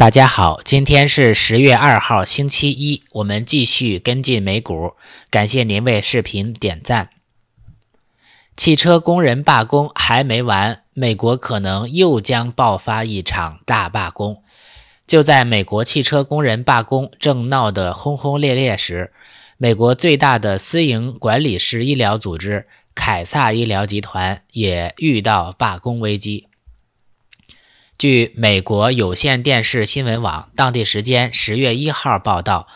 大家好，今天是十月二号，星期一，我们继续跟进美股。感谢您为视频点赞。汽车工人罢工还没完，美国可能又将爆发一场大罢工。就在美国汽车工人罢工正闹得轰轰烈烈时，美国最大的私营管理式医疗组织凯撒医疗集团也遇到罢工危机。据美国有线电视新闻网当地时间十月一号报道，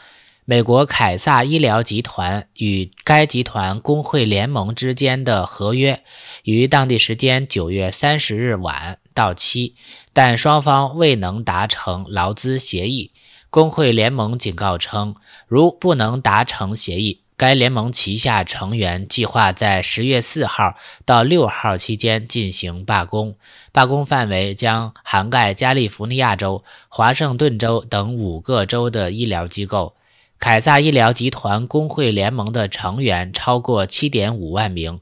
美国凯撒医疗集团与该集团工会联盟之间的合约于当地时间九月三十日晚到期，但双方未能达成劳资协议。工会联盟警告称，如不能达成协议，该联盟旗下成员计划在十月四号到六号期间进行罢工，罢工范围将涵盖加利福尼亚州、华盛顿州等五个州的医疗机构。凯撒医疗集团工会联盟的成员超过七点五万名。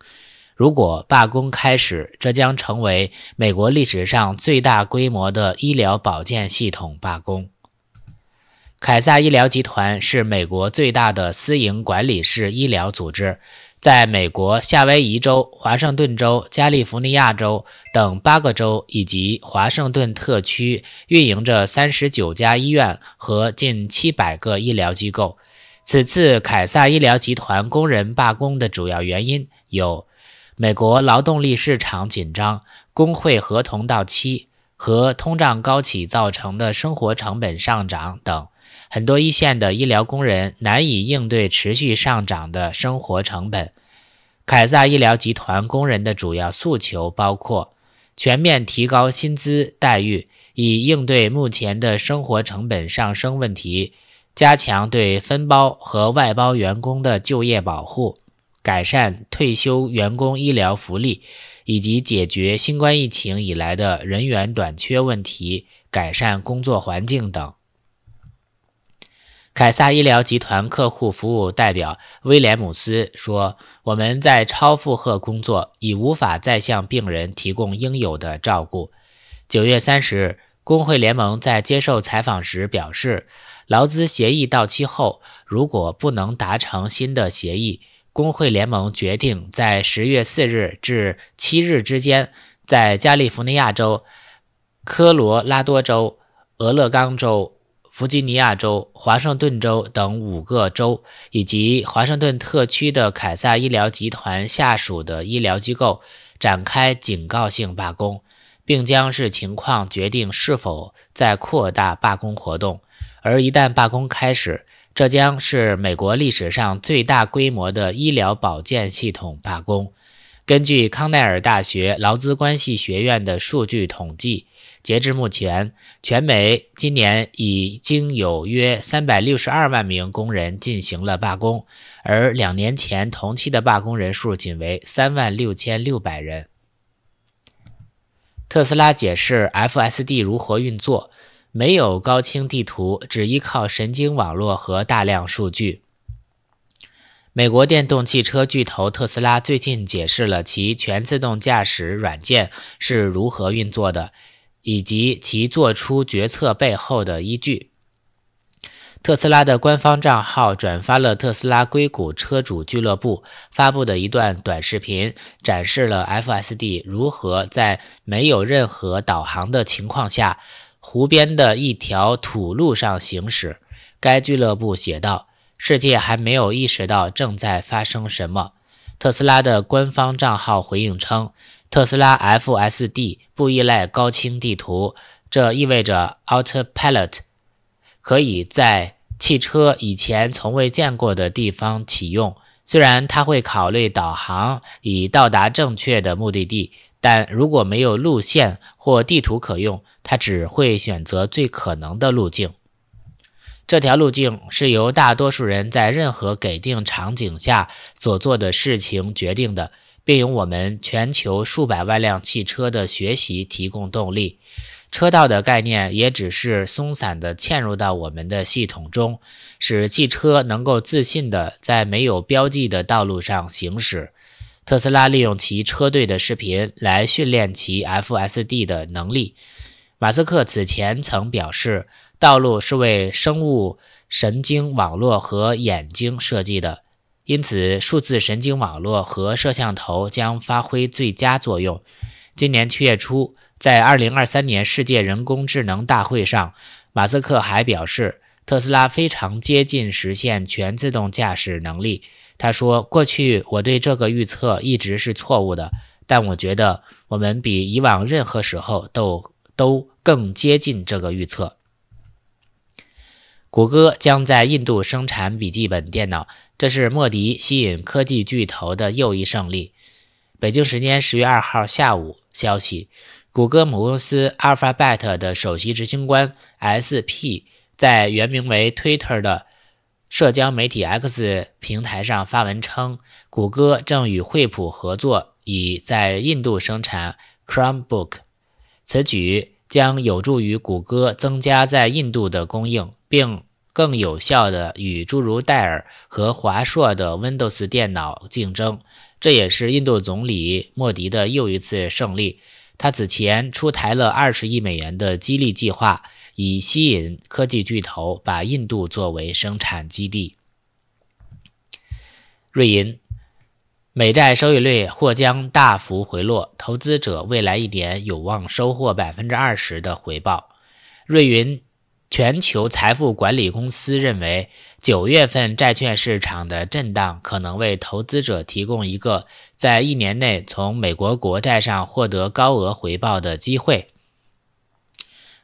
如果罢工开始，这将成为美国历史上最大规模的医疗保健系统罢工。凯撒医疗集团是美国最大的私营管理式医疗组织，在美国夏威夷州、华盛顿州、加利福尼亚州等八个州以及华盛顿特区运营着三十九家医院和近七百个医疗机构。此次凯撒医疗集团工人罢工的主要原因有：美国劳动力市场紧张、工会合同到期和通胀高企造成的生活成本上涨等。很多一线的医疗工人难以应对持续上涨的生活成本。凯撒医疗集团工人的主要诉求包括：全面提高薪资待遇，以应对目前的生活成本上升问题；加强对分包和外包员工的就业保护；改善退休员工医疗福利；以及解决新冠疫情以来的人员短缺问题；改善工作环境等。凯撒医疗集团客户服务代表威廉姆斯说：“我们在超负荷工作，已无法再向病人提供应有的照顾。”九月三十日，工会联盟在接受采访时表示，劳资协议到期后，如果不能达成新的协议，工会联盟决定在十月四日至七日之间，在加利福尼亚州、科罗拉多州、俄勒冈州。弗吉尼亚州、华盛顿州等五个州以及华盛顿特区的凯撒医疗集团下属的医疗机构展开警告性罢工，并将视情况决定是否再扩大罢工活动。而一旦罢工开始，这将是美国历史上最大规模的医疗保健系统罢工。根据康奈尔大学劳资关系学院的数据统计，截至目前，全美今年已经有约362万名工人进行了罢工，而两年前同期的罢工人数仅为3万6600人。特斯拉解释 FSD 如何运作：没有高清地图，只依靠神经网络和大量数据。美国电动汽车巨头特斯拉最近解释了其全自动驾驶软件是如何运作的，以及其做出决策背后的依据。特斯拉的官方账号转发了特斯拉硅谷车主俱乐部发布的一段短视频，展示了 FSD 如何在没有任何导航的情况下，湖边的一条土路上行驶。该俱乐部写道。世界还没有意识到正在发生什么。特斯拉的官方账号回应称，特斯拉 FSD 不依赖高清地图，这意味着 Autopilot 可以在汽车以前从未见过的地方启用。虽然它会考虑导航以到达正确的目的地，但如果没有路线或地图可用，它只会选择最可能的路径。这条路径是由大多数人在任何给定场景下所做的事情决定的，并由我们全球数百万辆汽车的学习提供动力。车道的概念也只是松散地嵌入到我们的系统中，使汽车能够自信地在没有标记的道路上行驶。特斯拉利用其车队的视频来训练其 FSD 的能力。马斯克此前曾表示。道路是为生物神经网络和眼睛设计的，因此数字神经网络和摄像头将发挥最佳作用。今年七月初，在2023年世界人工智能大会上，马斯克还表示，特斯拉非常接近实现全自动驾驶能力。他说：“过去我对这个预测一直是错误的，但我觉得我们比以往任何时候都都更接近这个预测。”谷歌将在印度生产笔记本电脑，这是莫迪吸引科技巨头的又一胜利。北京时间十月二号下午消息，谷歌母公司 Alphabet 的首席执行官 S. P. 在原名为 Twitter 的社交媒体 X 平台上发文称，谷歌正与惠普合作，以在印度生产 Chromebook。此举将有助于谷歌增加在印度的供应。并更有效地与诸如戴尔和华硕的 Windows 电脑竞争，这也是印度总理莫迪的又一次胜利。他此前出台了二十亿美元的激励计划，以吸引科技巨头把印度作为生产基地。瑞银，美债收益率或将大幅回落，投资者未来一年有望收获百分之二十的回报。瑞银。全球财富管理公司认为，九月份债券市场的震荡可能为投资者提供一个在一年内从美国国债上获得高额回报的机会。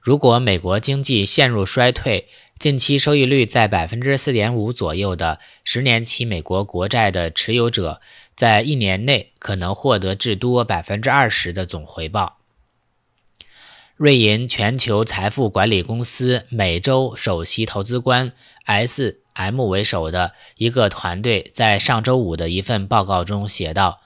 如果美国经济陷入衰退，近期收益率在百分之四点五左右的十年期美国国债的持有者，在一年内可能获得至多百分之二十的总回报。瑞银全球财富管理公司美洲首席投资官 S.M 为首的一个团队在上周五的一份报告中写道：“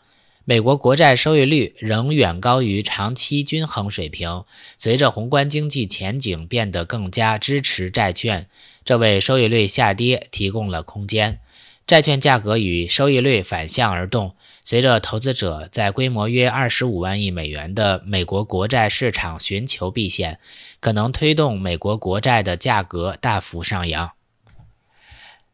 美国国债收益率仍远高于长期均衡水平，随着宏观经济前景变得更加支持债券，这为收益率下跌提供了空间。债券价格与收益率反向而动。”随着投资者在规模约二十五万亿美元的美国国债市场寻求避险，可能推动美国国债的价格大幅上扬。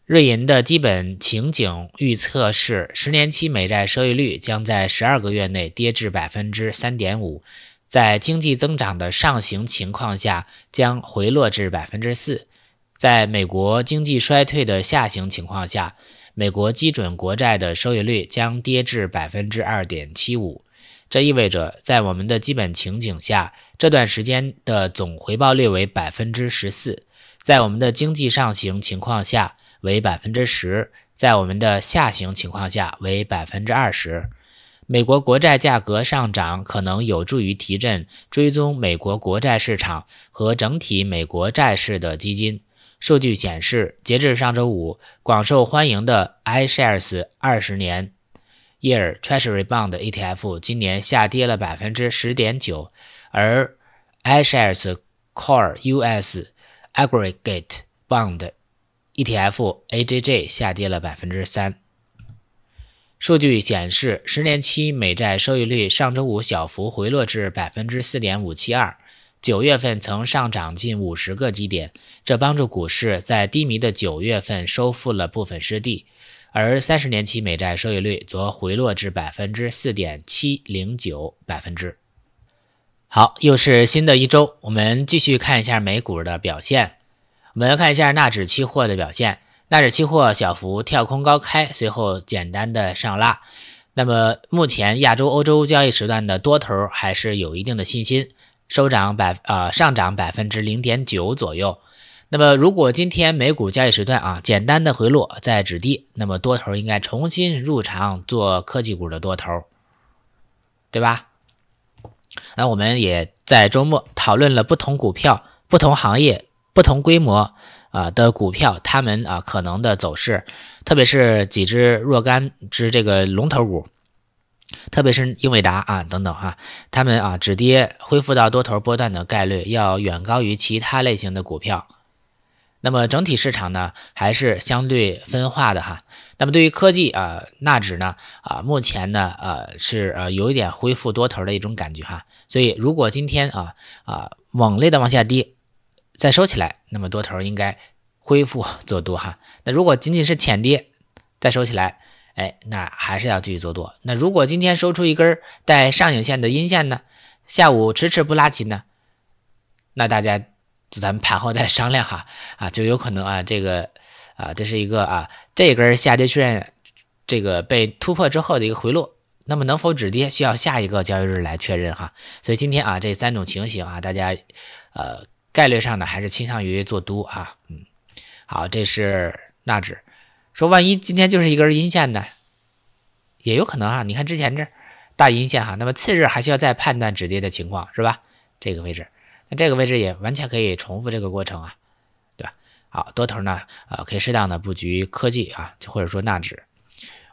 瑞银的基本情景预测是，十年期美债收益率将在十二个月内跌至百分之三点五，在经济增长的上行情况下将回落至百分之四，在美国经济衰退的下行情况下。美国基准国债的收益率将跌至百分之二点七五，这意味着在我们的基本情景下，这段时间的总回报率为百分之十四；在我们的经济上行情况下为百分之十；在我们的下行情况下为百分之二十。美国国债价格上涨可能有助于提振追踪美国国债市场和整体美国债市的基金。数据显示，截至上周五，广受欢迎的 iShares 二十年 Year Treasury Bond ETF 今年下跌了百分之十点九，而 iShares Core U.S. Aggregate Bond ETF a g g 下跌了百分之三。数据显示，十年期美债收益率上周五小幅回落至百分之四点五七二。九月份曾上涨近五十个基点，这帮助股市在低迷的九月份收复了部分失地，而三十年期美债收益率则回落至百分之四点七零九百分之。好，又是新的一周，我们继续看一下美股的表现。我们来看一下纳指期货的表现，纳指期货小幅跳空高开，随后简单的上拉。那么目前亚洲、欧洲交易时段的多头还是有一定的信心。收涨百啊上涨百分之零点九左右。那么如果今天美股交易时段啊简单的回落在止跌，那么多头应该重新入场做科技股的多头，对吧？那我们也在周末讨论了不同股票、不同行业、不同规模啊的股票，它们啊可能的走势，特别是几只若干只这个龙头股。特别是英伟达啊等等哈，他们啊止跌恢复到多头波段的概率要远高于其他类型的股票。那么整体市场呢还是相对分化的哈。那么对于科技啊纳指呢啊目前呢呃是呃有一点恢复多头的一种感觉哈。所以如果今天啊啊猛烈的往下跌，再收起来，那么多头应该恢复做多哈。那如果仅仅是浅跌再收起来。哎，那还是要继续做多。那如果今天收出一根带上影线的阴线呢？下午迟迟不拉起呢？那大家咱们盘后再商量哈。啊，就有可能啊，这个啊，这是一个啊，这根下跌确认，这个被突破之后的一个回落。那么能否止跌，需要下一个交易日来确认哈。所以今天啊，这三种情形啊，大家呃，概率上呢，还是倾向于做多啊。嗯，好，这是纳指。说万一今天就是一根阴线呢，也有可能啊。你看之前这大阴线哈，那么次日还需要再判断止跌的情况是吧？这个位置，那这个位置也完全可以重复这个过程啊，对吧？好多头呢，啊，可以适当的布局科技啊，或者说纳指。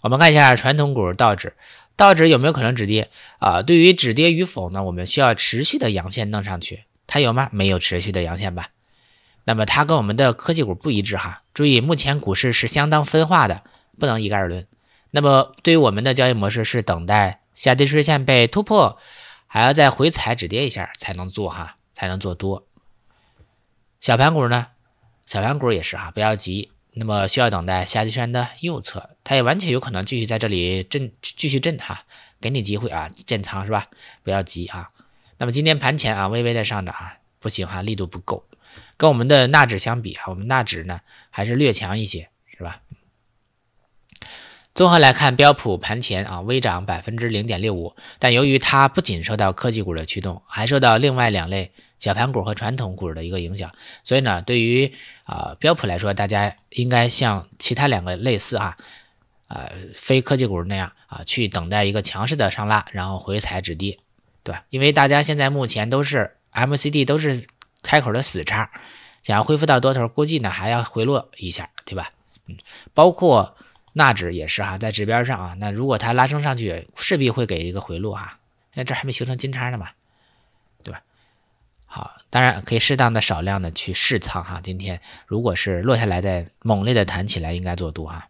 我们看一下传统股道指，道指有没有可能止跌啊？对于止跌与否呢，我们需要持续的阳线弄上去，它有吗？没有持续的阳线吧。那么它跟我们的科技股不一致哈，注意目前股市是相当分化的，不能一概而论。那么对于我们的交易模式是等待下跌趋势线被突破，还要再回踩止跌一下才能做哈，才能做多。小盘股呢，小盘股也是哈，不要急，那么需要等待下跌线的右侧，它也完全有可能继续在这里震，继续震哈，给你机会啊，建仓是吧？不要急啊。那么今天盘前啊，微微的上涨啊，不行哈，力度不够。跟我们的纳指相比啊，我们纳指呢还是略强一些，是吧？综合来看，标普盘前啊微涨百分之零点六五，但由于它不仅受到科技股的驱动，还受到另外两类小盘股和传统股的一个影响，所以呢，对于啊标普来说，大家应该像其他两个类似啊啊非科技股那样啊，去等待一个强势的上拉，然后回踩止跌，对吧？因为大家现在目前都是 MCD 都是。开口的死叉，想要恢复到多头，估计呢还要回落一下，对吧？嗯，包括纳指也是哈，在指标上啊，那如果它拉升上去，势必会给一个回落哈，那这还没形成金叉呢嘛，对吧？好，当然可以适当的少量的去试仓哈，今天如果是落下来再猛烈的弹起来，应该做多啊。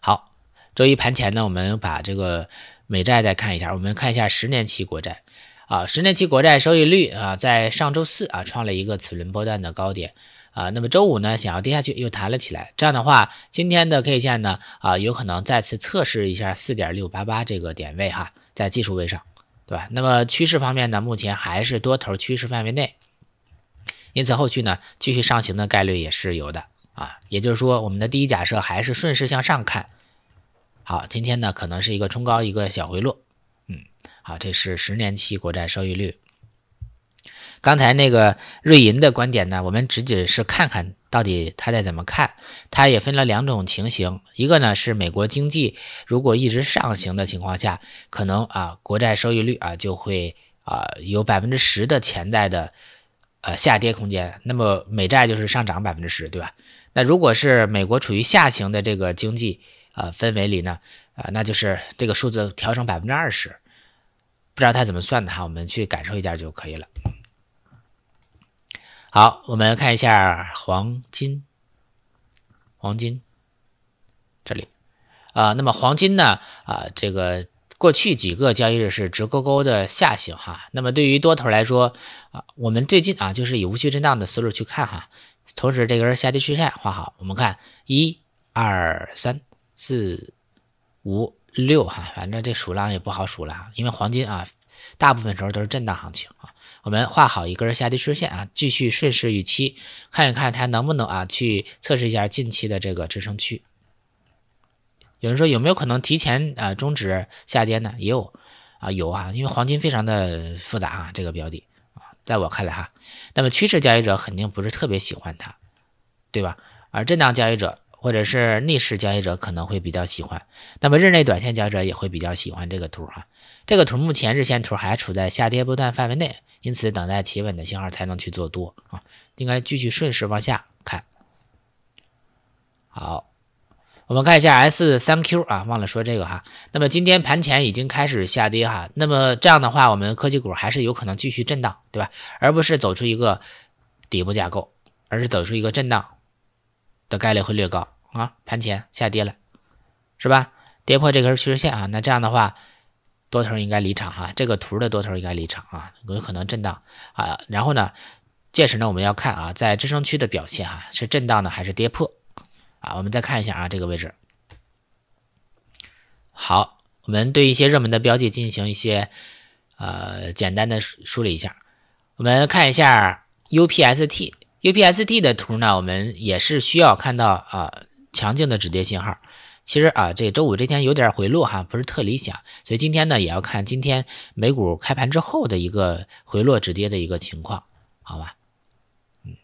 好，周一盘前呢，我们把这个美债再看一下，我们看一下十年期国债。啊，十年期国债收益率啊，在上周四啊创了一个此轮波段的高点啊，那么周五呢想要跌下去又弹了起来，这样的话今天的 K 线呢啊有可能再次测试一下四点六八八这个点位哈，在技术位上，对吧？那么趋势方面呢，目前还是多头趋势范围内，因此后续呢继续上行的概率也是有的啊，也就是说我们的第一假设还是顺势向上看。好，今天呢可能是一个冲高一个小回落，嗯。啊，这是十年期国债收益率。刚才那个瑞银的观点呢？我们仅仅是看看到底他在怎么看。他也分了两种情形，一个呢是美国经济如果一直上行的情况下，可能啊国债收益率啊就会啊有百分之十的潜在的呃下跌空间。那么美债就是上涨百分之十，对吧？那如果是美国处于下行的这个经济呃氛围里呢？啊，那就是这个数字调成百分之二十。不知道他怎么算的哈，我们去感受一下就可以了。好，我们看一下黄金，黄金这里啊，那么黄金呢啊，这个过去几个交易日是直勾勾的下行哈。那么对于多头来说啊，我们最近啊就是以无序震荡的思路去看哈。同时，这根下跌趋势线画好，我们看一二三四五。六哈，反正这数浪也不好数了啊，因为黄金啊，大部分时候都是震荡行情啊。我们画好一根下跌趋势线啊，继续顺势预期，看一看它能不能啊去测试一下近期的这个支撑区。有人说有没有可能提前啊终止下跌呢？也有啊，有啊，因为黄金非常的复杂啊，这个标的啊，在我看来哈，那么趋势交易者肯定不是特别喜欢它，对吧？而震荡交易者。或者是逆势交易者可能会比较喜欢，那么日内短线交易者也会比较喜欢这个图啊。这个图目前日线图还处在下跌波段范围内，因此等待企稳的信号才能去做多啊。应该继续顺势往下看。好，我们看一下 S 三 Q 啊，忘了说这个哈。那么今天盘前已经开始下跌哈，那么这样的话，我们科技股还是有可能继续震荡，对吧？而不是走出一个底部架构，而是走出一个震荡。概率会略高啊，盘前下跌了，是吧？跌破这根趋势线啊，那这样的话，多头应该离场啊，这个图的多头应该离场啊，有可能震荡啊。然后呢，届时呢，我们要看啊，在支撑区的表现哈，是震荡呢还是跌破啊？我们再看一下啊，这个位置。好，我们对一些热门的标的进行一些呃简单的梳理一下，我们看一下 UPST。U P S T 的图呢，我们也是需要看到啊强劲的止跌信号。其实啊，这周五这天有点回落哈，不是特理想，所以今天呢也要看今天美股开盘之后的一个回落止跌的一个情况，好吧？嗯，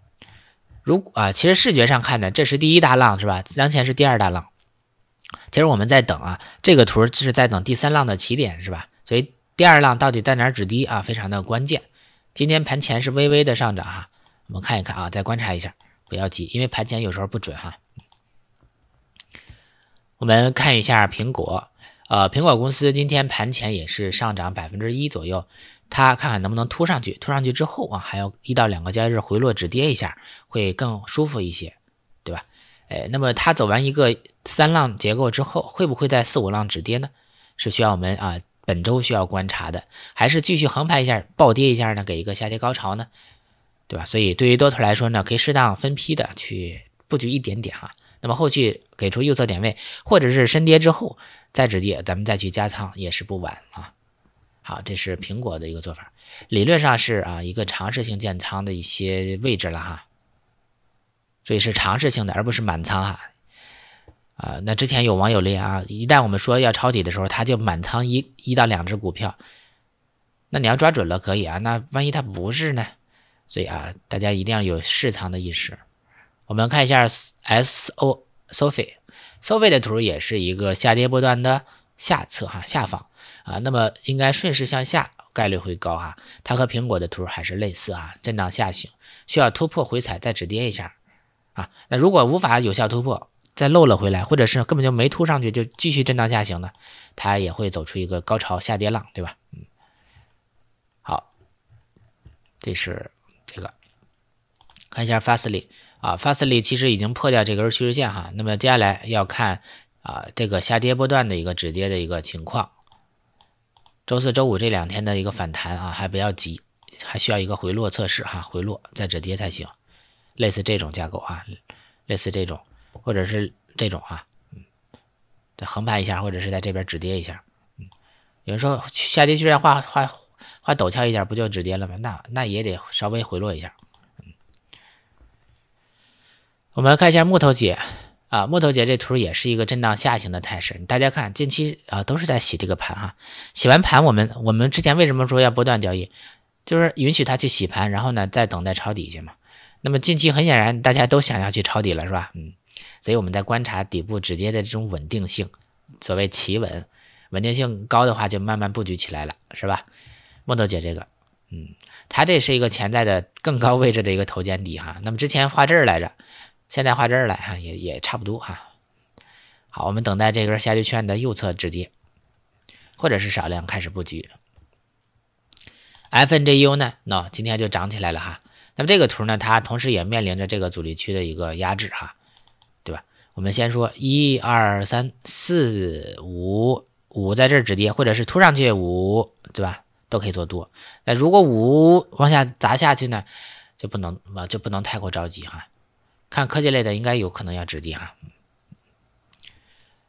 如啊，其实视觉上看呢，这是第一大浪是吧？当前是第二大浪，其实我们在等啊，这个图是在等第三浪的起点是吧？所以第二浪到底在哪儿止跌啊？非常的关键。今天盘前是微微的上涨哈。我们看一看啊，再观察一下，不要急，因为盘前有时候不准哈。我们看一下苹果，呃，苹果公司今天盘前也是上涨百分之一左右，它看看能不能突上去，突上去之后啊，还要一到两个交易日回落止跌一下，会更舒服一些，对吧？哎，那么它走完一个三浪结构之后，会不会在四五浪止跌呢？是需要我们啊本周需要观察的，还是继续横盘一下，暴跌一下呢？给一个下跌高潮呢？对吧？所以对于多头来说呢，可以适当分批的去布局一点点啊。那么后续给出右侧点位，或者是深跌之后再止跌，咱们再去加仓也是不晚啊。好，这是苹果的一个做法，理论上是啊一个尝试性建仓的一些位置了哈。注意是尝试性的，而不是满仓啊。啊，那之前有网友留言啊，一旦我们说要抄底的时候，他就满仓一一到两只股票。那你要抓准了可以啊，那万一他不是呢？所以啊，大家一定要有试仓的意识。我们看一下 S O Sophie Sophie 的图，也是一个下跌波段的下侧哈下方啊，那么应该顺势向下概率会高哈。它和苹果的图还是类似啊，震荡下行，需要突破回踩再止跌一下啊。那如果无法有效突破，再漏了回来，或者是根本就没突上去，就继续震荡下行呢，它也会走出一个高潮下跌浪，对吧？嗯，好，这是。看一下 fastly 啊，fastly 其实已经破掉这根趋势线哈，那么接下来要看啊这个下跌波段的一个止跌的一个情况。周四周五这两天的一个反弹啊，还不要急，还需要一个回落测试哈，回落再止跌才行。类似这种架构啊，类似这种或者是这种啊，嗯，再横盘一下或者是在这边止跌一下，嗯，有人说下跌趋势线画画画陡峭一点不就止跌了吗？那那也得稍微回落一下。我们来看一下木头姐啊，木头姐这图也是一个震荡下行的态势。大家看，近期啊都是在洗这个盘哈，洗完盘，我们我们之前为什么说要波段交易，就是允许它去洗盘，然后呢再等待抄底去嘛。那么近期很显然大家都想要去抄底了，是吧？嗯，所以我们在观察底部直接的这种稳定性，所谓企稳，稳定性高的话就慢慢布局起来了，是吧？木头姐这个，嗯，它这是一个潜在的更高位置的一个头肩底哈。那么之前画这儿来着。现在画这儿了哈，也也差不多哈。好，我们等待这根下跌券的右侧止跌，或者是少量开始布局。FNJU 呢，那今天就涨起来了哈。那么这个图呢，它同时也面临着这个阻力区的一个压制哈，对吧？我们先说一二三四五，五在这儿止跌，或者是突上去五，对吧？都可以做多。那如果五往下砸下去呢，就不能就不能太过着急哈。看科技类的应该有可能要止跌哈，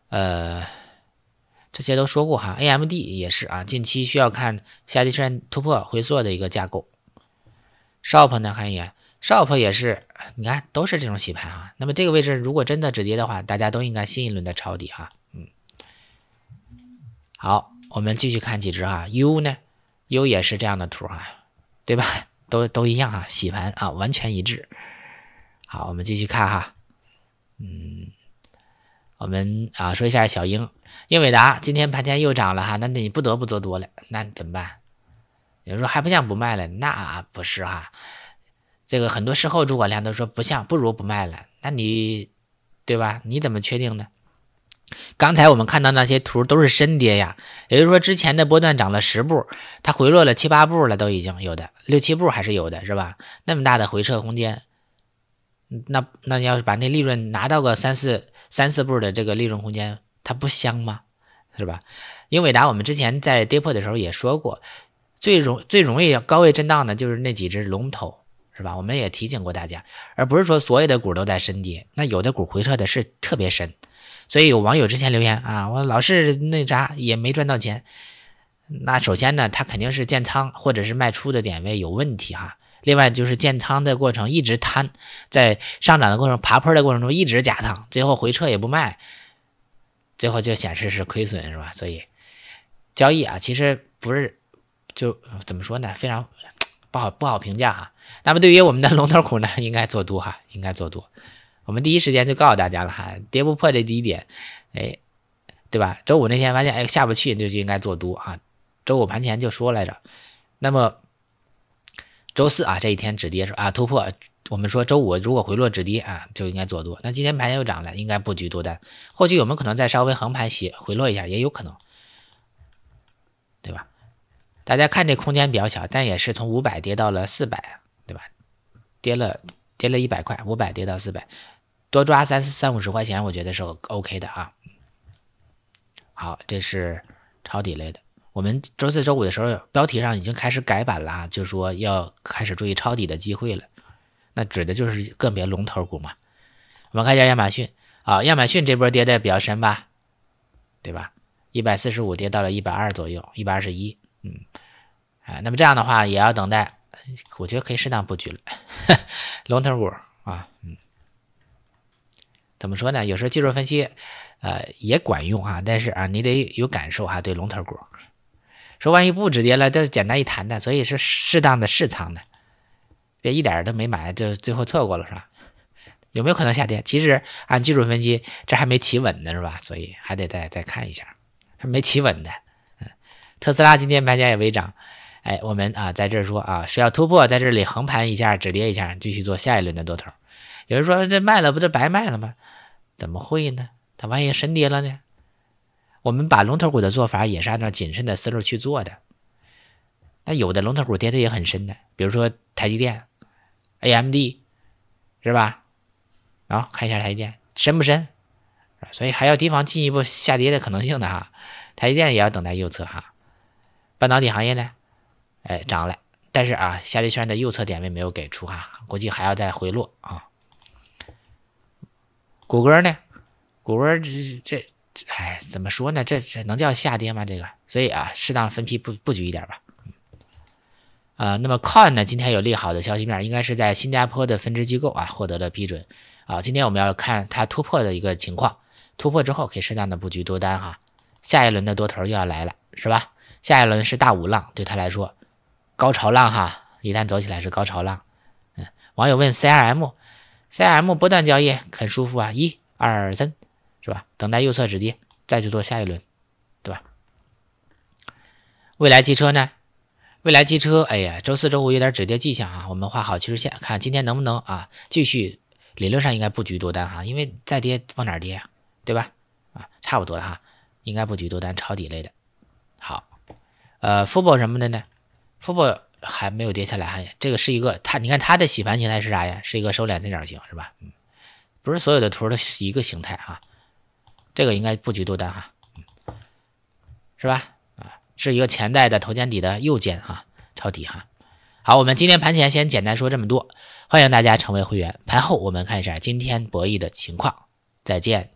呃，这些都说过哈，AMD 也是啊，近期需要看下底线突破回缩的一个架构。Shop 呢看一眼，Shop 也是，你看都是这种洗盘啊，那么这个位置如果真的止跌的话，大家都应该新一轮的抄底哈，嗯。好，我们继续看几只啊 u 呢，U 也是这样的图啊，对吧？都都一样啊，洗盘啊，完全一致。好，我们继续看哈，嗯，我们啊说一下小英，英伟达今天盘前又涨了哈，那你不得不做多了，那怎么办？有人说还不像不卖了，那不是哈，这个很多时候诸葛亮都说不像，不如不卖了，那你对吧？你怎么确定呢？刚才我们看到那些图都是深跌呀，也就是说之前的波段涨了十步，它回落了七八步了，都已经有的六七步还是有的是吧？那么大的回撤空间。那那，你要是把那利润拿到个三四三四步的这个利润空间，它不香吗？是吧？英伟达，我们之前在跌破的时候也说过，最容最容易高位震荡的，就是那几只龙头，是吧？我们也提醒过大家，而不是说所有的股都在深跌，那有的股回撤的是特别深。所以有网友之前留言啊，我老是那啥，也没赚到钱。那首先呢，他肯定是建仓或者是卖出的点位有问题哈。另外就是建仓的过程一直贪，在上涨的过程爬坡的过程中一直加仓，最后回撤也不卖，最后就显示是亏损是吧？所以交易啊，其实不是就怎么说呢，非常不好不好评价哈。那么对于我们的龙头股呢，应该做多哈，应该做多。我们第一时间就告诉大家了哈，跌不破这低点，哎，对吧？周五那天发现哎下不去，那就应该做多啊。周五盘前就说来着，那么。周四啊，这一天止跌说啊突破，我们说周五如果回落止跌啊，就应该做多。那今天盘又涨了，应该布局多单。后期有没有可能再稍微横盘洗回落一下，也有可能，对吧？大家看这空间比较小，但也是从五百跌到了四百，对吧？跌了跌了一百块，五百跌到四百，多抓三三五十块钱，我觉得是 O K 的啊。好，这是抄底类的。我们周四、周五的时候，标题上已经开始改版了，就说要开始注意抄底的机会了。那指的就是个别龙头股嘛。我们看一下亚马逊，啊，亚马逊这波跌的比较深吧，对吧？一百四十五跌到了一百二左右，一百二十一，嗯，哎，那么这样的话也要等待，我觉得可以适当布局了，龙头股啊，嗯，怎么说呢？有时候技术分析，呃，也管用啊，但是啊，你得有感受啊，对龙头股。说万一不止跌了，就简单一谈谈，所以是适当的试仓的，别一点儿都没买，就最后错过了是吧？有没有可能下跌？其实按技术分析，这还没企稳呢，是吧？所以还得再再看一下，还没企稳的。嗯，特斯拉今天盘价也微涨，哎，我们啊在这说啊是要突破，在这里横盘一下，止跌一下，继续做下一轮的多头。有人说这卖了不就白卖了吗？怎么会呢？它万一深跌了呢？我们把龙头股的做法也是按照谨慎的思路去做的，那有的龙头股跌的也很深的，比如说台积电、AMD，是吧？然后看一下台积电深不深？所以还要提防进一步下跌的可能性的哈。台积电也要等待右侧哈。半导体行业呢，哎涨了，但是啊下跌圈的右侧点位没有给出哈，估计还要再回落啊。谷歌呢？谷歌这这。哎，怎么说呢？这这能叫下跌吗？这个，所以啊，适当分批布布局一点吧。啊，那么 Coin 呢？今天有利好的消息面，应该是在新加坡的分支机构啊获得了批准啊。今天我们要看它突破的一个情况，突破之后可以适当的布局多单哈。下一轮的多头又要来了，是吧？下一轮是大五浪，对他来说高潮浪哈。一旦走起来是高潮浪。嗯，网友问 CRM，CRM 波段交易很舒服啊。一二三。是吧？等待右侧止跌，再去做下一轮，对吧？未来汽车呢？未来汽车，哎呀，周四周五有点止跌迹象啊。我们画好趋势线，看今天能不能啊继续。理论上应该布局多单哈，因为再跌往哪跌呀？对吧？啊，差不多了哈，应该布局多单抄底类的。好，呃，富宝什么的呢？富宝还没有跌下来哈，这个是一个它，你看它的洗盘形态是啥呀？是一个收敛三角形，是吧？嗯，不是所有的图都是一个形态哈。这个应该布局多单哈，是吧？啊，是一个前袋的头肩底的右肩哈，抄底哈。好，我们今天盘前先简单说这么多，欢迎大家成为会员。盘后我们看一下今天博弈的情况。再见。